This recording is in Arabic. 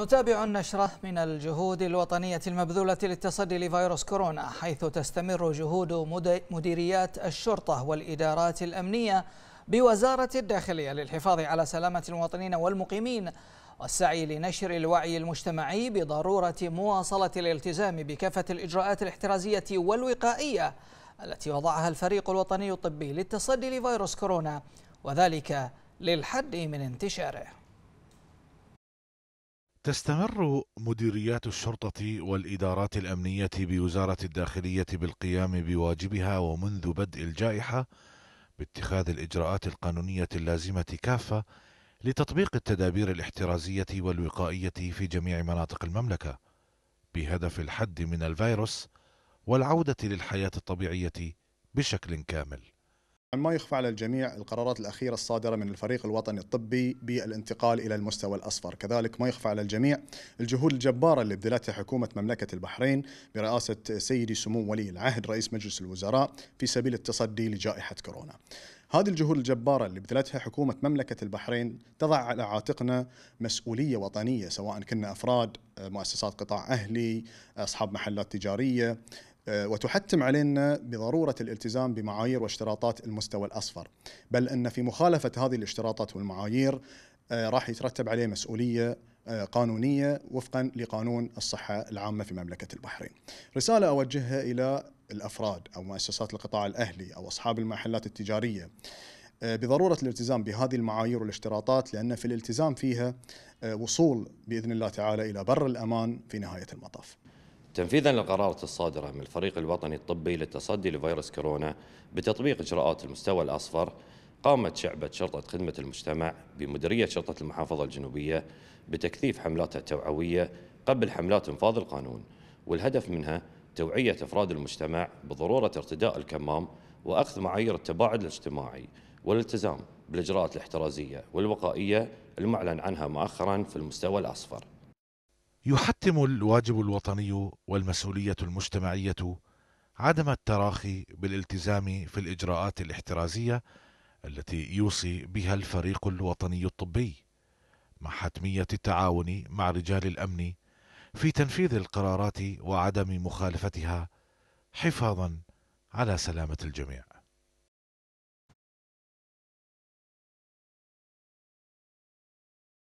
نتابع النشرة من الجهود الوطنية المبذولة للتصدي لفيروس كورونا حيث تستمر جهود مديريات الشرطة والإدارات الأمنية بوزارة الداخلية للحفاظ على سلامة المواطنين والمقيمين والسعي لنشر الوعي المجتمعي بضرورة مواصلة الالتزام بكافة الإجراءات الاحترازية والوقائية التي وضعها الفريق الوطني الطبي للتصدي لفيروس كورونا وذلك للحد من انتشاره تستمر مديريات الشرطة والإدارات الأمنية بوزارة الداخلية بالقيام بواجبها ومنذ بدء الجائحة باتخاذ الإجراءات القانونية اللازمة كافة لتطبيق التدابير الاحترازية والوقائية في جميع مناطق المملكة بهدف الحد من الفيروس والعودة للحياة الطبيعية بشكل كامل ما يخفى على الجميع القرارات الأخيرة الصادرة من الفريق الوطني الطبي بالانتقال إلى المستوى الأصفر كذلك ما يخفى على الجميع الجهود الجبارة اللي بذلتها حكومة مملكة البحرين برئاسة سيدي سمو ولي العهد رئيس مجلس الوزراء في سبيل التصدي لجائحة كورونا هذه الجهود الجبارة اللي بذلتها حكومة مملكة البحرين تضع على عاتقنا مسؤولية وطنية سواء كنا أفراد مؤسسات قطاع أهلي أصحاب محلات تجارية آه، وتحتم علينا بضروره الالتزام بمعايير واشتراطات المستوى الاصفر، بل ان في مخالفه هذه الاشتراطات والمعايير آه، راح يترتب عليه مسؤوليه آه، قانونيه وفقا لقانون الصحه العامه في مملكه البحرين. رساله اوجهها الى الافراد او مؤسسات القطاع الاهلي او اصحاب المحلات التجاريه. بضروره الالتزام بهذه المعايير والاشتراطات لان في الالتزام فيها وصول باذن الله تعالى الى بر الامان في نهايه المطاف. تنفيذا للقرارات الصادرة من الفريق الوطني الطبي للتصدي لفيروس كورونا بتطبيق إجراءات المستوى الأصفر قامت شعبة شرطة خدمة المجتمع بمديرية شرطة المحافظة الجنوبية بتكثيف حملاتها التوعوية قبل حملات انفاض القانون والهدف منها توعية أفراد المجتمع بضرورة ارتداء الكمام وأخذ معايير التباعد الاجتماعي والالتزام بالإجراءات الاحترازية والوقائية المعلن عنها مؤخرا في المستوى الأصفر يحتم الواجب الوطني والمسؤولية المجتمعية عدم التراخي بالالتزام في الإجراءات الاحترازية التي يوصي بها الفريق الوطني الطبي مع حتمية التعاون مع رجال الأمن في تنفيذ القرارات وعدم مخالفتها حفاظا على سلامة الجميع